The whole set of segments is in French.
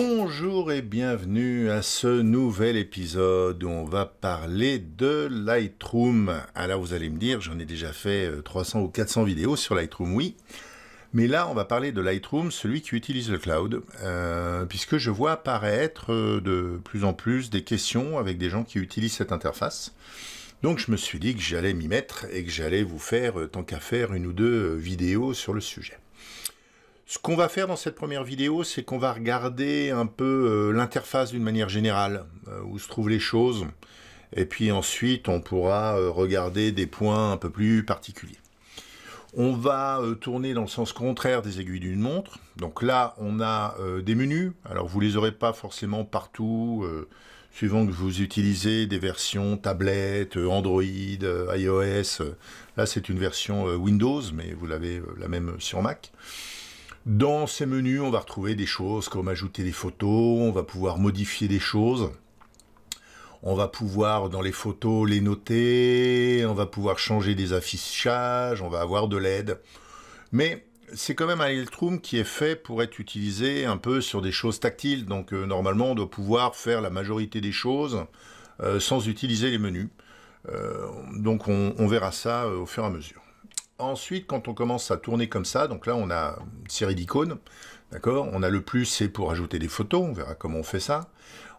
Bonjour et bienvenue à ce nouvel épisode où on va parler de Lightroom. Alors vous allez me dire, j'en ai déjà fait 300 euh, ou 400 vidéos sur Lightroom, oui. Mais là, on va parler de Lightroom, celui qui utilise le cloud, euh, puisque je vois apparaître euh, de plus en plus des questions avec des gens qui utilisent cette interface. Donc je me suis dit que j'allais m'y mettre et que j'allais vous faire, tant qu'à faire, une ou deux vidéos sur le sujet. Ce qu'on va faire dans cette première vidéo, c'est qu'on va regarder un peu euh, l'interface d'une manière générale, euh, où se trouvent les choses, et puis ensuite on pourra euh, regarder des points un peu plus particuliers. On va tourner dans le sens contraire des aiguilles d'une montre. Donc là, on a des menus. Alors vous les aurez pas forcément partout, suivant que vous utilisez des versions tablette, Android, iOS. Là, c'est une version Windows, mais vous l'avez la même sur Mac. Dans ces menus, on va retrouver des choses comme ajouter des photos, on va pouvoir modifier des choses. On va pouvoir, dans les photos, les noter, on va pouvoir changer des affichages, on va avoir de l'aide. Mais c'est quand même un Lightroom qui est fait pour être utilisé un peu sur des choses tactiles. Donc euh, normalement, on doit pouvoir faire la majorité des choses euh, sans utiliser les menus. Euh, donc on verra ça au fur et à mesure. Ensuite, quand on commence à tourner comme ça, donc là on a une série d'icônes, d'accord On a le plus, c'est pour ajouter des photos, on verra comment on fait ça.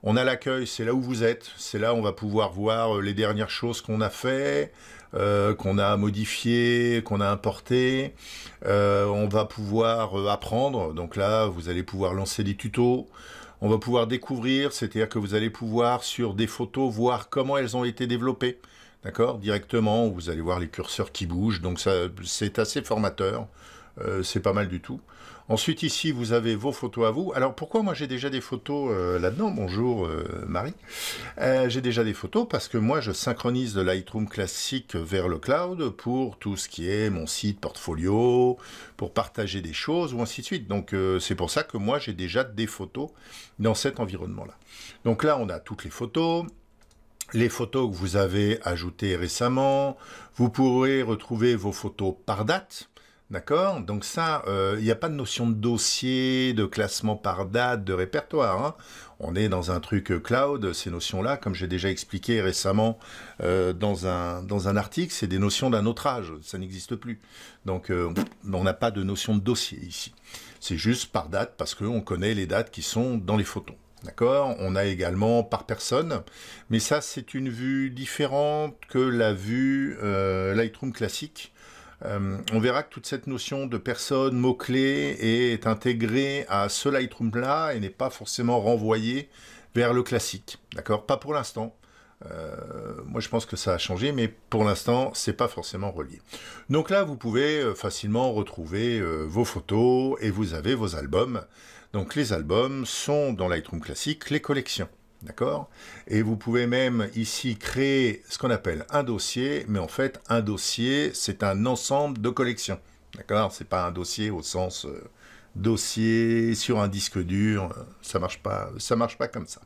On a l'accueil, c'est là où vous êtes, c'est là où on va pouvoir voir euh, les dernières choses qu'on a fait, euh, qu'on a modifié, qu'on a importé. Euh, on va pouvoir apprendre, donc là vous allez pouvoir lancer des tutos on va pouvoir découvrir, c'est-à-dire que vous allez pouvoir sur des photos voir comment elles ont été développées. D'accord Directement, vous allez voir les curseurs qui bougent, donc c'est assez formateur. Euh, c'est pas mal du tout. Ensuite, ici, vous avez vos photos à vous. Alors, pourquoi moi j'ai déjà des photos euh, là-dedans Bonjour euh, Marie. j'ai déjà des photos parce que moi, je synchronise de Lightroom classique vers le cloud pour tout ce qui est mon site, portfolio, pour partager des choses ou ainsi de suite. Donc, c'est pour ça que moi, j'ai déjà des photos dans cet environnement-là. Donc là, on a toutes les photos les photos que vous avez ajoutées récemment. Vous pourrez retrouver vos photos par date. D'accord Donc ça, il euh, n'y a pas de notion de dossier, de classement par date, de répertoire. Hein. on est dans un truc euh, cloud, ces notions-là, comme j'ai déjà expliqué récemment euh, dans, un, article, c'est des notions d'un autre âge, ça n'existe plus. Donc on n'a pas de notion de dossier ici. C'est juste par date, parce qu'on connaît les dates qui sont dans les photons. D'accord On a également par personne, mais ça c'est une vue différente que la vue Lightroom classique euh, on verra que toute cette notion de personne, mot-clé, est intégrée à ce Lightroom-là et n'est pas forcément renvoyée vers le classique. D'accord Pas pour l'instant. Euh, moi, je pense que ça a changé, mais pour l'instant, c'est pas forcément relié. Donc là, vous pouvez euh, facilement retrouver vos photos et vous avez vos albums. Donc les albums sont dans Lightroom classique les collections. D'accord Et vous pouvez même ici créer ce qu'on appelle un dossier, mais en fait, un dossier, c'est un ensemble de collections. D'accord C'est pas un dossier au sens euh, dossier sur un disque dur, euh, ça marche pas, ça marche pas comme ça.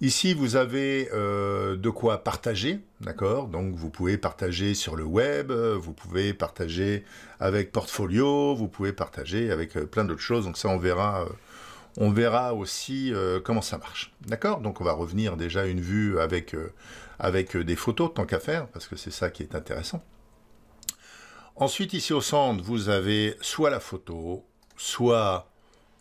Ici, vous avez euh, de quoi partager, d'accord Donc, vous pouvez partager sur le web, vous pouvez partager avec Portfolio, vous pouvez partager avec plein d'autres choses. Donc, ça, on verra on verra aussi euh, comment ça marche. D'accord Donc on va revenir déjà à une vue avec, euh, avec euh, des photos, tant qu'à faire, parce que c'est ça qui est intéressant. Ensuite, ici au centre, vous avez soit la photo, soit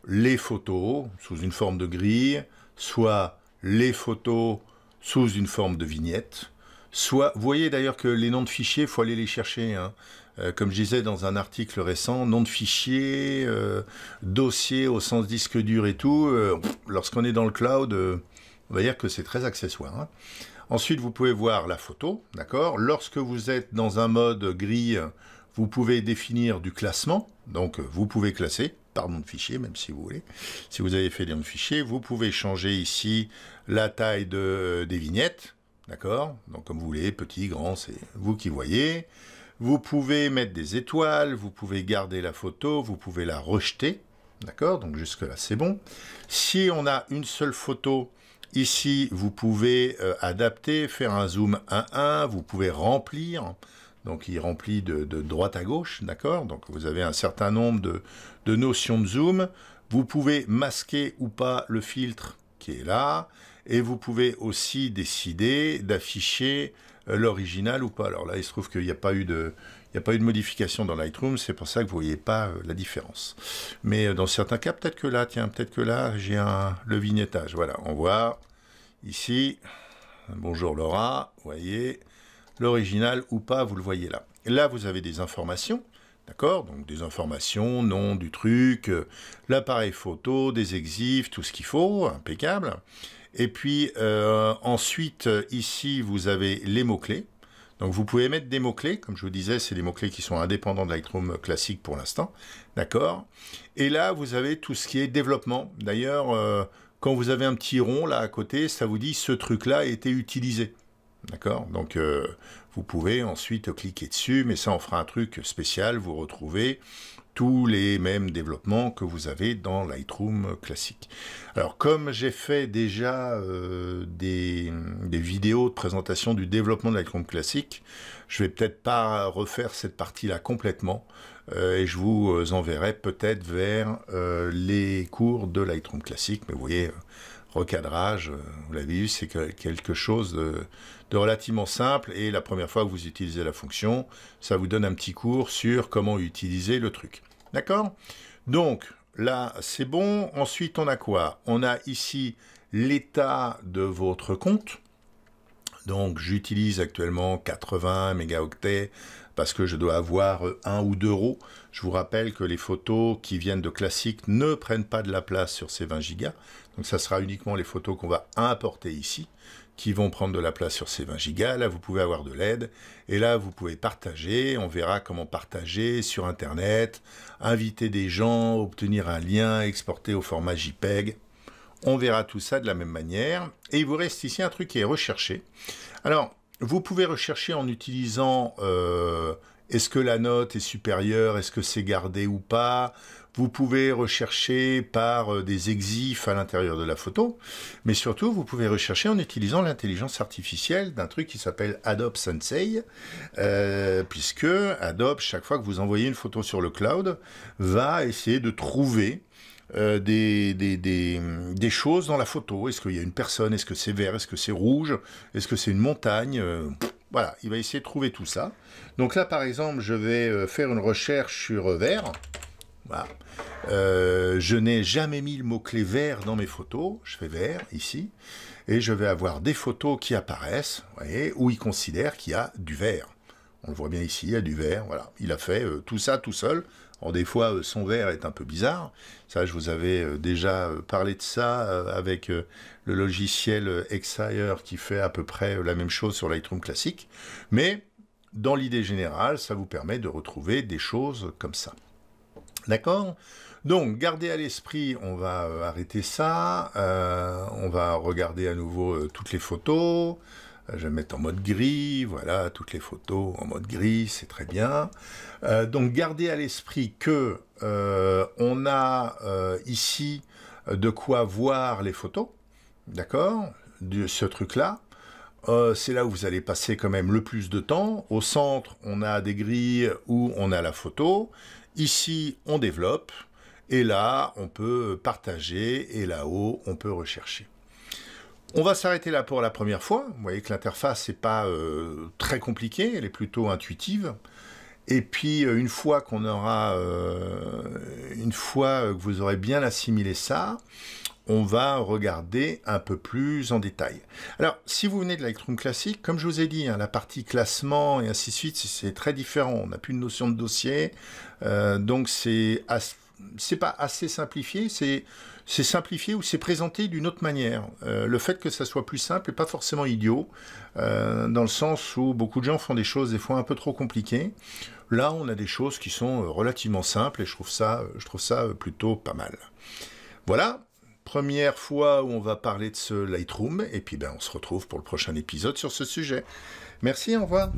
les photos sous une forme de grille, soit les photos sous une forme de vignette. Soit, vous voyez d'ailleurs que les noms de fichiers, il faut aller les chercher. Hein. Euh, comme je disais dans un article récent, nom de fichier, euh, dossier au sens disque dur et tout, euh, lorsqu'on est dans le cloud, on va dire que c'est très accessoire. Hein. Ensuite, vous pouvez voir la photo, d'accord Lorsque vous êtes dans un mode gris, vous pouvez définir du classement, donc vous pouvez classer par nom de fichier, même si vous voulez. Si vous avez fait des noms de fichier, vous pouvez changer ici la taille des vignettes, d'accord Donc comme vous voulez, petit, grand, c'est vous qui voyez. Vous pouvez mettre des étoiles, vous pouvez garder la photo, vous pouvez la rejeter. D'accord Donc jusque-là, c'est bon. Si on a une seule photo, ici, vous pouvez euh, adapter, faire un zoom 1-1, vous pouvez remplir. Donc il remplit de, droite à gauche, d'accord Donc vous avez un certain nombre de, de notions de zoom. Vous pouvez masquer ou pas le filtre qui est là. Et vous pouvez aussi décider d'afficher l'original ou pas. Alors là, il se trouve qu'il n'y a pas eu de, il n'y a pas eu modification dans Lightroom, c'est pour ça que vous voyez pas euh, la différence. Mais euh, dans certains cas, peut-être que là, tiens, peut-être que là, j'ai un le vignettage. Voilà, on voit ici. Bonjour Laura, vous voyez l'original ou pas, vous le voyez là. Là, vous avez des informations. D'accord Donc des informations, nom du truc, euh, l'appareil photo, des exifs, tout ce qu'il faut, impeccable. Et puis euh, ensuite, ici, vous avez les mots-clés. Donc vous pouvez mettre des mots-clés, comme je vous disais, c'est les mots-clés qui sont indépendants de Lightroom classique pour l'instant, d'accord Et là, vous avez tout ce qui est développement. D'ailleurs, euh, quand vous avez un petit rond là à côté, ça vous dit ce truc-là a été utilisé, d'accord Donc euh, vous pouvez ensuite cliquer dessus, mais ça en fera un truc spécial, vous retrouvez les mêmes développements que vous avez dans Lightroom classique. Alors comme j'ai fait déjà euh, des, vidéos de présentation du développement de Lightroom classique, je vais peut-être pas refaire cette partie-là complètement euh, et je vous euh, enverrai peut-être vers les cours de Lightroom classique, mais vous voyez recadrage, vous l'avez vu, c'est quelque chose de, relativement simple et la première fois que vous utilisez la fonction, ça vous donne un petit cours sur comment utiliser le truc. D'accord Donc, là, c'est bon. Ensuite, on a quoi On a ici l'état de votre compte. Donc, j'utilise actuellement 80 mégaoctets parce que je dois avoir 1 ou 2 euros. Je vous rappelle que les photos qui viennent de classique ne prennent pas de la place sur ces 20 gigas. Donc, ça sera uniquement les photos qu'on va importer ici qui vont prendre de la place sur ces 20 gigas. Là, vous pouvez avoir de l'aide. Et là, vous pouvez partager. On verra comment partager sur Internet, inviter des gens, obtenir un lien, exporter au format JPEG. On verra tout ça de la même manière. Et il vous reste ici un truc qui est recherché. Alors, vous pouvez rechercher en utilisant euh, est-ce que la note est supérieure Est-ce que c'est gardé ou pas Vous pouvez rechercher par euh, des exifs à l'intérieur de la photo, mais surtout vous pouvez rechercher en utilisant l'intelligence artificielle d'un truc qui s'appelle Adobe Sensei, euh, puisque Adobe, chaque fois que vous envoyez une photo sur le cloud, va essayer de trouver euh, des, des, choses dans la photo. Est-ce qu'il y a une personne Est-ce que c'est vert Est-ce que c'est rouge Est-ce que c'est une montagne voilà, il va essayer de trouver tout ça. Donc là, par exemple, je vais euh, faire une recherche sur euh, vert. Euh, je n'ai jamais mis le mot-clé vert dans mes photos. Je fais vert ici. Et je vais avoir des photos qui apparaissent, vous voyez, où il considère qu'il y a du vert. On le voit bien ici, il y a du vert. Voilà, il a fait tout ça tout seul des fois, euh, son verre est un peu bizarre. Ça, je vous avais euh, déjà euh, parlé de ça avec le logiciel Exire qui fait à peu près la même chose sur Lightroom classique. Mais dans l'idée générale, ça vous permet de retrouver des choses comme ça. D'accord donc, gardez à l'esprit, on va arrêter ça, on va regarder à nouveau toutes les photos, euh, je vais mettre en mode gris, voilà, toutes les photos en mode gris, c'est très bien. Euh, donc gardez à l'esprit que euh, on a ici de quoi voir les photos, d'accord, de ce truc-là. c'est là où vous allez passer quand même le plus de temps. Au centre, on a des grilles où on a la photo. Ici, on développe. Et là, on peut partager. Et là-haut, on peut rechercher. On va s'arrêter là pour la première fois. Vous voyez que l'interface n'est pas euh, très compliquée, elle est plutôt intuitive. Et puis euh, une fois qu'on aura, euh, une fois que vous aurez bien assimilé ça, on va regarder un peu plus en détail. Alors, si vous venez de Lightroom classique, comme je vous ai dit, hein, la partie classement et ainsi de suite, c'est très différent. On n'a plus de notion de dossier, donc c'est c'est pas assez simplifié, c'est simplifié ou c'est présenté d'une autre manière. Euh, le fait que ça soit plus simple n'est pas forcément idiot, euh, dans le sens où beaucoup de gens font des choses des fois un peu trop compliquées. Là, on a des choses qui sont euh, relativement simples et je trouve ça, je trouve ça plutôt pas mal. Voilà, première fois où on va parler de ce Lightroom et puis ben, on se retrouve pour le prochain épisode sur ce sujet. Merci, au revoir.